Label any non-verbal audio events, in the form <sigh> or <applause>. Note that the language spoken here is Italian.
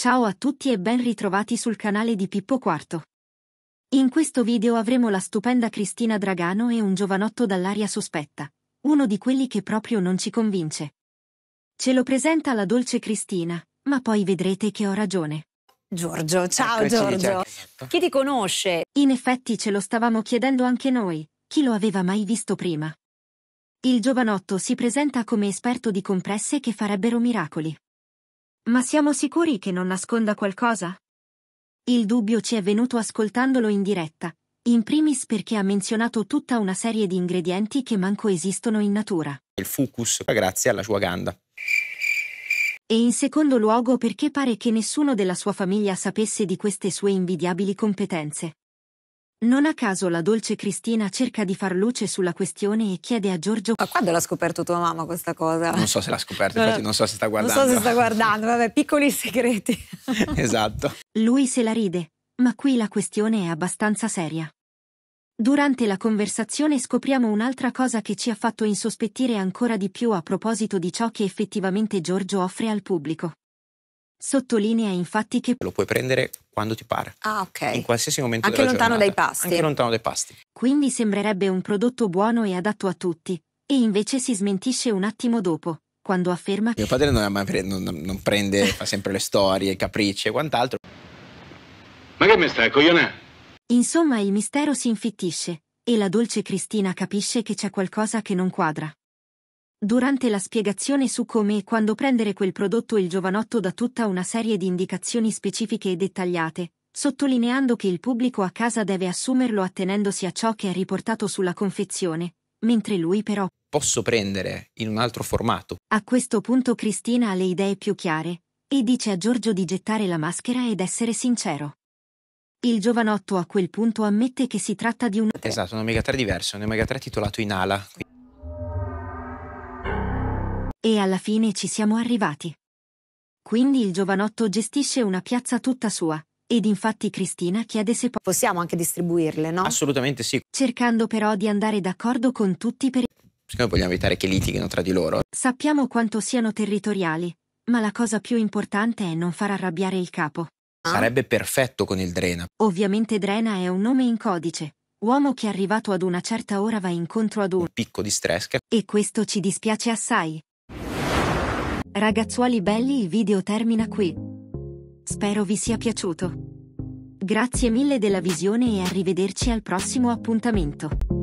Ciao a tutti e ben ritrovati sul canale di Pippo Quarto. In questo video avremo la stupenda Cristina Dragano e un giovanotto dall'aria sospetta, uno di quelli che proprio non ci convince. Ce lo presenta la dolce Cristina, ma poi vedrete che ho ragione. Giorgio, ciao Eccoci, Giorgio. Ciao. Esatto. Chi ti conosce? In effetti ce lo stavamo chiedendo anche noi, chi lo aveva mai visto prima. Il giovanotto si presenta come esperto di compresse che farebbero miracoli. Ma siamo sicuri che non nasconda qualcosa? Il dubbio ci è venuto ascoltandolo in diretta, in primis perché ha menzionato tutta una serie di ingredienti che manco esistono in natura. Il fucus, grazie alla sua ganda. E in secondo luogo perché pare che nessuno della sua famiglia sapesse di queste sue invidiabili competenze. Non a caso la dolce Cristina cerca di far luce sulla questione e chiede a Giorgio Ma quando l'ha scoperto tua mamma questa cosa? Non so se l'ha scoperto, infatti non so se sta guardando. Non so se sta guardando, vabbè, piccoli segreti. <laughs> esatto. Lui se la ride, ma qui la questione è abbastanza seria. Durante la conversazione scopriamo un'altra cosa che ci ha fatto insospettire ancora di più a proposito di ciò che effettivamente Giorgio offre al pubblico. Sottolinea infatti che lo puoi prendere quando ti pare. Ah, ok. In qualsiasi momento anche lontano giornata, dai pasti. Anche lontano dai pasti. Quindi sembrerebbe un prodotto buono e adatto a tutti, e invece si smentisce un attimo dopo, quando afferma che Mio padre non, mai pre- non, non prende, fa sempre le storie, i capricci e quant'altro. Ma che mi stai, coglione? Insomma, il mistero si infittisce, e la dolce Cristina capisce che c'è qualcosa che non quadra. Durante la spiegazione su come e quando prendere quel prodotto il giovanotto dà tutta una serie di indicazioni specifiche e dettagliate, sottolineando che il pubblico a casa deve assumerlo attenendosi a ciò che è riportato sulla confezione, mentre lui però posso prendere in un altro formato. A questo punto Cristina ha le idee più chiare e dice a Giorgio di gettare la maschera ed essere sincero. Il giovanotto a quel punto ammette che si tratta di un... Esatto, un omega 3 diverso, un omega 3 titolato in ala. Quindi... E alla fine ci siamo arrivati. Quindi il giovanotto gestisce una piazza tutta sua, ed infatti Cristina chiede se po possiamo anche distribuirle, no? Assolutamente sì. Cercando però di andare d'accordo con tutti per... Perché noi vogliamo evitare che litighino tra di loro. Sappiamo quanto siano territoriali, ma la cosa più importante è non far arrabbiare il capo. Ah. Sarebbe perfetto con il Drena. Ovviamente Drena è un nome in codice. Uomo che arrivato ad una certa ora va incontro ad un, un picco di stress che... E questo ci dispiace assai. Ragazzuoli belli il video termina qui. Spero vi sia piaciuto. Grazie mille della visione e arrivederci al prossimo appuntamento.